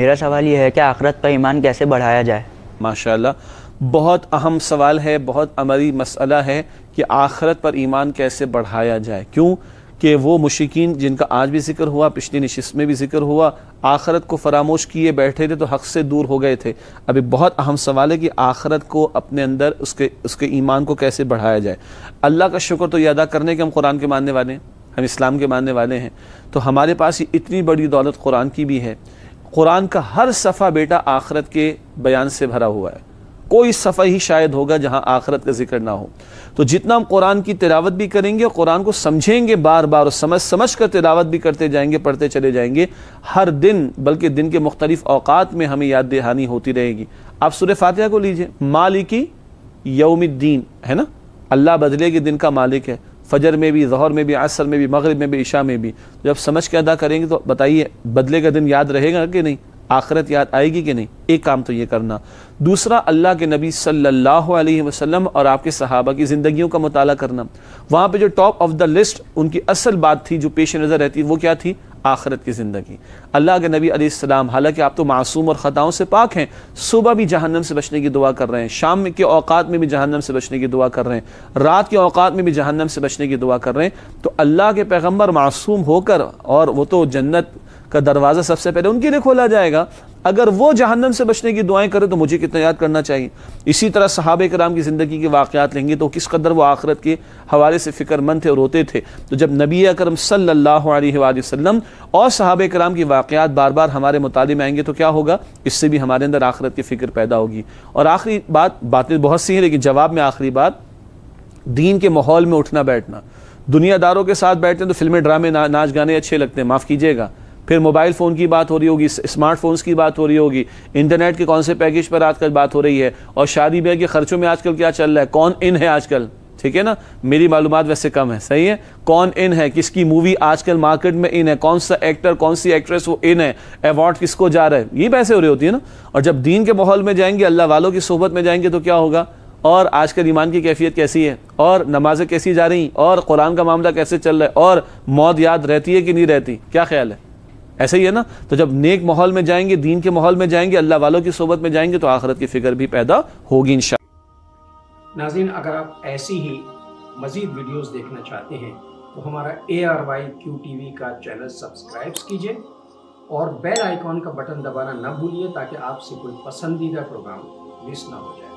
मेरा सवाल यह है कि आखरत पर ईमान कैसे बढ़ाया जाए माशाल्लाह बहुत अहम सवाल है बहुत अमरी मसला है कि आखरत पर ईमान कैसे बढ़ाया जाए क्यों कि वो मुशिकीन जिनका आज भी जिक्र हुआ पिछली नशस्त में भी जिक्र हुआ आखरत को फरामोश किए बैठे थे तो हक से दूर हो गए थे अभी बहुत अहम सवाल है कि आखरत को अपने अंदर उसके उसके ईमान को कैसे बढ़ाया जाए अल्लाह का शुक्र तो अदा करने के हम कुरान के मानने वाले हैं हम इस्लाम के मानने वाले हैं तो हमारे पास ये इतनी बड़ी दौलत कुरान की भी है कुरान का हर सफ़ा बेटा आखरत के बयान से भरा हुआ है कोई सफ़ा ही शायद होगा जहां आखरत का जिक्र ना हो तो जितना हम कुरान की तिलावत भी करेंगे और कुरान को समझेंगे बार बार और समझ समझ कर तिलावत भी करते जाएंगे पढ़ते चले जाएंगे हर दिन बल्कि दिन के मुख्तलिफ अवकात में हमें याद दहानी होती रहेगी आप सुर फातह को लीजिए मालिकी यौमिद्दीन है ना अल्लाह बदले के दिन का मालिक है फजर में भी जहर में भी असर में भी मगरब में भी ईशा में भी जब समझ के अदा करेंगे तो बताइए बदले का दिन याद रहेगा कि नहीं आखरत याद आएगी कि नहीं एक काम तो ये करना दूसरा अल्लाह के नबी सल्लल्लाहु अलैहि वसल्लम और आपके सहाबा की ज़िंदगियों का मताल करना वहां पे जो टॉप ऑफ द लिस्ट उनकी असल बात थी जो पेश नज़र रहती वो क्या थी आखरत की ज़िंदगी अल्लाह के नबी अलैहिस्सलाम हालांकि आप तो मासूम और ख़ताओं से पाक हैं सुबह भी जहन्नम से बचने की दुआ कर रहे हैं शाम के औकात में भी जहन्नम से बचने की दुआ कर रहे हैं रात के औकात में भी जहन्नम से बचने की दुआ कर रहे हैं तो अल्लाह के पैगम्बर मासूम होकर और वो तो जन्नत का दरवाज़ा सबसे पहले उनके लिए खोला जाएगा अगर वो जहन्नम से बचने की दुआएं करें तो मुझे कितना याद करना चाहिए इसी तरह साहब कराम की ज़िंदगी के वाक़ात लेंगे तो किस कदर वो आखरत के हवाले से फ़िक्रमंद थे और रोते थे तो जब नबी करम सल्ला वसम और साहब कराम की वाक़ात बार बार हमारे मुताले में आएंगे तो क्या होगा इससे भी हमारे अंदर आखरत की फ़िक्र पैदा होगी और आखिरी बात बातें बहुत सी हैं लेकिन जवाब में आखिरी बात दीन के माहौल में उठना बैठना दुनियादारों के साथ बैठते हैं तो फिल्में ड्रामे ना, नाच गाने अच्छे लगते हैं माफ़ कीजिएगा फिर मोबाइल फ़ोन की बात हो रही होगी स्मार्टफोन्स की बात हो रही होगी इंटरनेट के कौन से पैकेज पर आजकल बात हो रही है और शादी ब्याह के खर्चों में आजकल क्या चल रहा है कौन इन है आजकल ठीक है ना मेरी मालूम वैसे कम है सही है कौन इन है किसकी मूवी आजकल मार्केट में इन है कौन सा एक्टर कौन सी एक्ट्रेस वो इन है अवार्ड किसको जा रहा है ये पैसे हो रही होती है ना और जब दीन के माहौल में जाएंगे अल्लाह वालों की सोहबत में जाएंगे तो क्या होगा और आजकल ईमान की कैफियत कैसी है और नमाजें कैसी जा रही और कुरान का मामला कैसे चल रहा है और मौत याद रहती है कि नहीं रहती क्या ख्याल है ऐसे ही है ना तो जब नेक माहौल में जाएंगे दीन के माहौल में जाएंगे अल्लाह वालों की सोबत में जाएंगे तो आखरत की फिक्र भी पैदा होगी इन नाजीन अगर आप ऐसी ही मज़ीद वीडियो देखना चाहते हैं तो हमारा A R Y Q T V का चैनल सब्सक्राइब कीजिए और बेल आइकॉन का बटन दबाना ना भूलिए ताकि आपसे कोई पसंदीदा प्रोग्राम मिस ना हो जाए